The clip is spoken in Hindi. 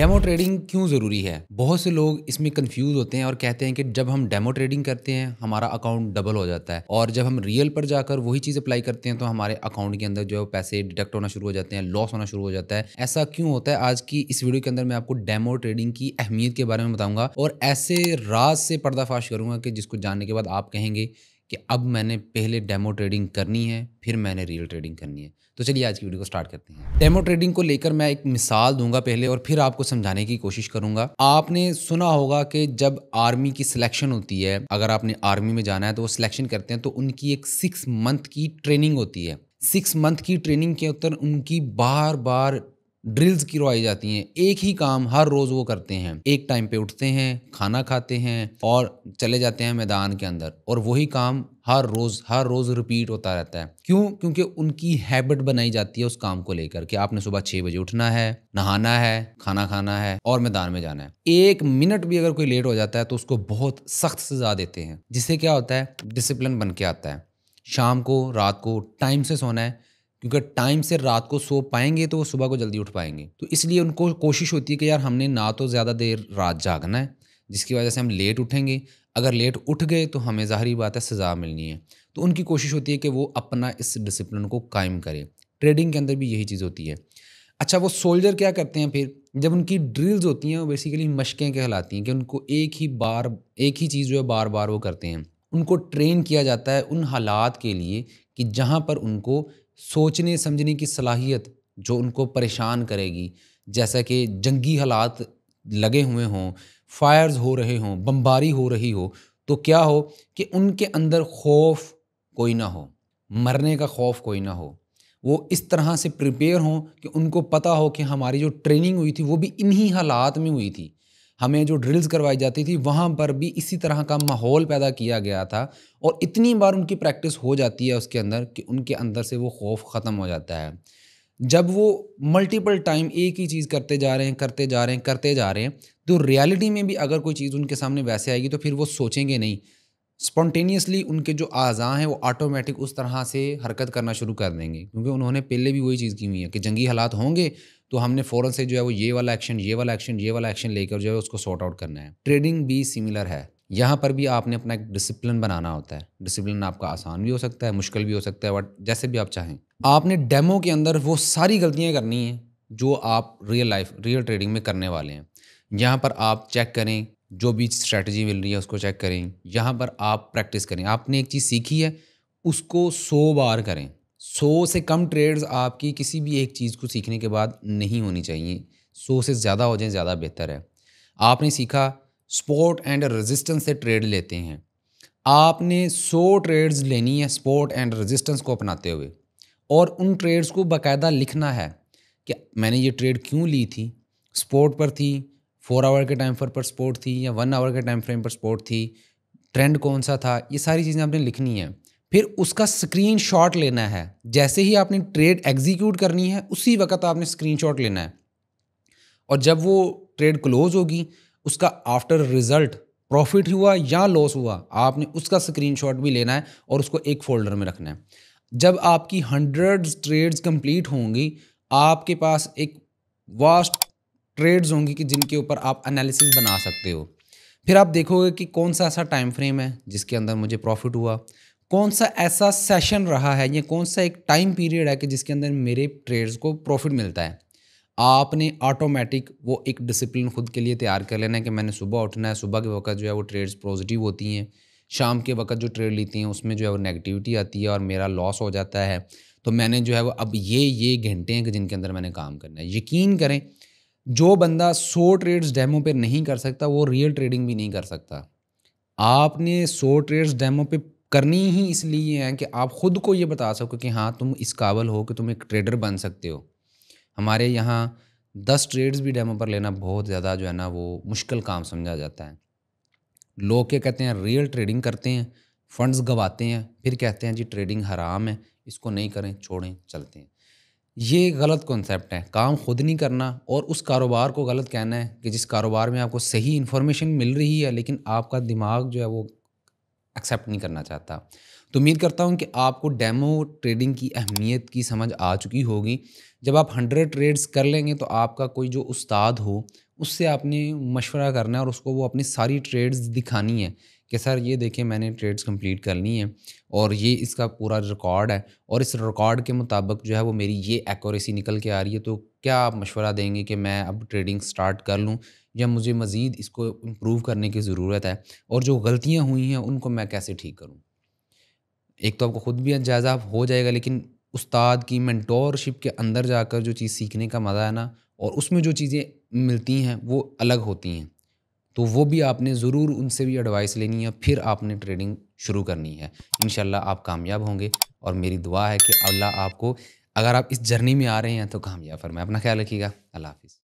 डेमो ट्रेडिंग क्यों ज़रूरी है बहुत से लोग इसमें कंफ्यूज होते हैं और कहते हैं कि जब हम डेमो ट्रेडिंग करते हैं हमारा अकाउंट डबल हो जाता है और जब हम रियल पर जाकर वही चीज़ अप्लाई करते हैं तो हमारे अकाउंट के अंदर जो है पैसे डिडक्ट होना शुरू हो जाते हैं लॉस होना शुरू हो जाता है ऐसा क्यों होता है आज की इस वीडियो के अंदर मैं आपको डेमो ट्रेडिंग की अहमियत के बारे में बताऊंगा और ऐसे राज से पर्दाफाश करूंगा कि जिसको जानने के बाद आप कहेंगे कि अब मैंने पहले डेमो ट्रेडिंग करनी है फिर मैंने रियल ट्रेडिंग करनी है तो चलिए आज की वीडियो को स्टार्ट करते हैं डेमो ट्रेडिंग को लेकर मैं एक मिसाल दूंगा पहले और फिर आपको समझाने की कोशिश करूंगा आपने सुना होगा कि जब आर्मी की सिलेक्शन होती है अगर आपने आर्मी में जाना है तो वो सिलेक्शन करते हैं तो उनकी एक सिक्स मंथ की ट्रेनिंग होती है सिक्स मंथ की ट्रेनिंग के उत्तर उनकी बार बार ड्रिल्स करवाई जाती हैं एक ही काम हर रोज वो करते हैं एक टाइम पे उठते हैं खाना खाते हैं और चले जाते हैं मैदान के अंदर और वही काम हर रोज हर रोज रिपीट होता रहता है क्यों क्योंकि उनकी हैबिट बनाई जाती है उस काम को लेकर कि आपने सुबह छः बजे उठना है नहाना है खाना खाना है और मैदान में जाना है एक मिनट भी अगर कोई लेट हो जाता है तो उसको बहुत सख्त सजा देते हैं जिससे क्या होता है डिसिप्लिन बन के आता है शाम को रात को टाइम से सोना है क्योंकि टाइम से रात को सो पाएंगे तो वो सुबह को जल्दी उठ पाएंगे तो इसलिए उनको कोशिश होती है कि यार हमने ना तो ज़्यादा देर रात जागना है जिसकी वजह से हम लेट उठेंगे अगर लेट उठ गए तो हमें ज़ाहरी बात है सज़ा मिलनी है तो उनकी कोशिश होती है कि वो अपना इस डिसिप्लिन को कायम करें ट्रेडिंग के अंदर भी यही चीज़ होती है अच्छा वो सोल्जर क्या करते हैं फिर जब उनकी ड्रिल्स होती हैं वो बेसिकली मशकें कहलाती हैं कि उनको एक ही बार एक ही चीज़ जो है बार बार वो करते हैं उनको ट्रेन किया जाता है उन हालात के लिए कि जहाँ पर उनको सोचने समझने की सलाहियत जो उनको परेशान करेगी जैसा कि जंगी हालात लगे हुए हों फायर्स हो रहे हों बमबारी हो रही हो तो क्या हो कि उनके अंदर खौफ कोई ना हो मरने का खौफ कोई ना हो वो इस तरह से प्रिपेयर हों कि उनको पता हो कि हमारी जो ट्रेनिंग हुई थी वो भी इन्हीं हालात में हुई थी हमें जो ड्रिल्स करवाई जाती थी वहाँ पर भी इसी तरह का माहौल पैदा किया गया था और इतनी बार उनकी प्रैक्टिस हो जाती है उसके अंदर कि उनके अंदर से वो खौफ ख़त्म हो जाता है जब वो मल्टीपल टाइम एक ही चीज़ करते जा रहे हैं करते जा रहे हैं करते जा रहे हैं तो रियलिटी में भी अगर कोई चीज़ उनके सामने वैसे आएगी तो फिर वो सोचेंगे नहीं स्पॉन्टेनियसली उनके जो आज़ा हैं वो ऑटोमेटिक उस तरह से हरकत करना शुरू कर देंगे क्योंकि उन्होंने पहले भी वही चीज़ की हुई है कि जंगी हालात होंगे तो हमने फ़ौरन से जो है वो ये वाला एक्शन ये वाला एक्शन ये वाला एक्शन लेकर जो है उसको सॉर्ट आउट करना है ट्रेडिंग भी सिमिलर है यहाँ पर भी आपने अपना एक डिसिप्लिन बनाना होता है डिसिप्लिन आपका आसान भी हो सकता है मुश्किल भी हो सकता है बट जैसे भी आप चाहें आपने डेमो के अंदर वो सारी गलतियाँ करनी हैं जो आप रियल लाइफ रियल ट्रेडिंग में करने वाले हैं यहाँ पर आप चेक करें जो भी स्ट्रेटजी मिल रही है उसको चेक करें यहाँ पर आप प्रैक्टिस करें आपने एक चीज़ सीखी है उसको सौ बार करें सौ से कम ट्रेड्स आपकी किसी भी एक चीज़ को सीखने के बाद नहीं होनी चाहिए सौ से ज़्यादा हो जाए ज़्यादा बेहतर है आपने सीखा स्पोर्ट एंड रेजिस्टेंस से ट्रेड लेते हैं आपने सौ ट्रेड्स लेनी है स्पोर्ट एंड रेजिस्टेंस को अपनाते हुए और उन ट्रेड्स को बाकायदा लिखना है कि मैंने ये ट्रेड क्यों ली थी स्पोर्ट पर थी फोर आवर के टाइम पर स्पोर्ट थी या वन आवर के टाइम फ्रेम पर स्पोर्ट थी ट्रेंड कौन सा था ये सारी चीज़ें आपने लिखनी है फिर उसका स्क्रीन शॉट लेना है जैसे ही आपने ट्रेड एग्जीक्यूट करनी है उसी वक्त आपने स्क्रीन शॉट लेना है और जब वो ट्रेड क्लोज होगी उसका आफ्टर रिजल्ट प्रॉफिट हुआ या लॉस हुआ आपने उसका स्क्रीन शॉट भी लेना है और उसको एक फोल्डर में रखना है जब आपकी हंड्रेड ट्रेड्स कंप्लीट होंगी आपके पास एक वास्ट ट्रेड्स होंगी कि जिनके ऊपर आप एनालिसिस बना सकते हो फिर आप देखोगे कि कौन सा ऐसा टाइम फ्रेम है जिसके अंदर मुझे प्रॉफिट हुआ कौन सा ऐसा सेशन रहा है या कौन सा एक टाइम पीरियड है कि जिसके अंदर मेरे ट्रेड्स को प्रॉफिट मिलता है आपने ऑटोमेटिक वो एक डिसिप्लिन खुद के लिए तैयार कर लेना है कि मैंने सुबह उठना है सुबह के वक्त जो है वो ट्रेड्स पॉजिटिव होती हैं शाम के वक्त जो ट्रेड लेती हैं उसमें जो है वो नेगेटिविटी आती है और मेरा लॉस हो जाता है तो मैंने जो है वो अब ये ये घंटे हैं कि जिनके अंदर मैंने काम करना है यकीन करें जो बंदा सौ ट्रेड्स डेमो पर नहीं कर सकता वो रियल ट्रेडिंग भी नहीं कर सकता आपने सो ट्रेड्स डेमो पर करनी ही इसलिए है कि आप ख़ुद को ये बता सको कि हाँ तुम इस काबल हो कि तुम एक ट्रेडर बन सकते हो हमारे यहाँ दस ट्रेड्स भी डेमो पर लेना बहुत ज़्यादा जो है ना वो मुश्किल काम समझा जाता है लोग क्या कहते हैं रियल ट्रेडिंग करते हैं फंड्स गवाते हैं फिर कहते हैं जी ट्रेडिंग हराम है इसको नहीं करें छोड़ें चलते हैं ये गलत कॉन्सेप्ट है काम खुद नहीं करना और उस कारोबार को गलत कहना है कि जिस कारोबार में आपको सही इन्फॉर्मेशन मिल रही है लेकिन आपका दिमाग जो है वो एक्सेप्ट नहीं करना चाहता तो उम्मीद करता हूँ कि आपको डेमो ट्रेडिंग की अहमियत की समझ आ चुकी होगी जब आप हंड्रेड ट्रेड्स कर लेंगे तो आपका कोई जो उस्ताद हो उससे आपने मशवरा करना है और उसको वो अपनी सारी ट्रेड्स दिखानी है कि सर ये देखिए मैंने ट्रेड्स कंप्लीट करनी है और ये इसका पूरा रिकॉर्ड है और इस रिकॉर्ड के मुताबिक जो है वो मेरी ये एक्यूरेसी निकल के आ रही है तो क्या आप मशवरा देंगे कि मैं अब ट्रेडिंग स्टार्ट कर लूँ या मुझे मज़ीद इसको इम्प्रूव करने की ज़रूरत है और जो गलतियाँ हुई हैं उनको मैं कैसे ठीक करूँ एक तो आपको ख़ुद भी जायज़ा हो जाएगा लेकिन उस्ताद की मैंटोरशिप के अंदर जाकर जो चीज़ सीखने का मज़ा है ना और उसमें जो चीज़ें मिलती हैं वो अलग होती हैं तो वो भी आपने ज़रूर उनसे भी एडवाइस लेनी है फिर आपने ट्रेडिंग शुरू करनी है इन आप कामयाब होंगे और मेरी दुआ है कि अल्लाह आपको अगर आप इस जर्नी में आ रहे हैं तो कामयाब फरमाए अपना ख्याल रखिएगा अल्लाह हाफिज़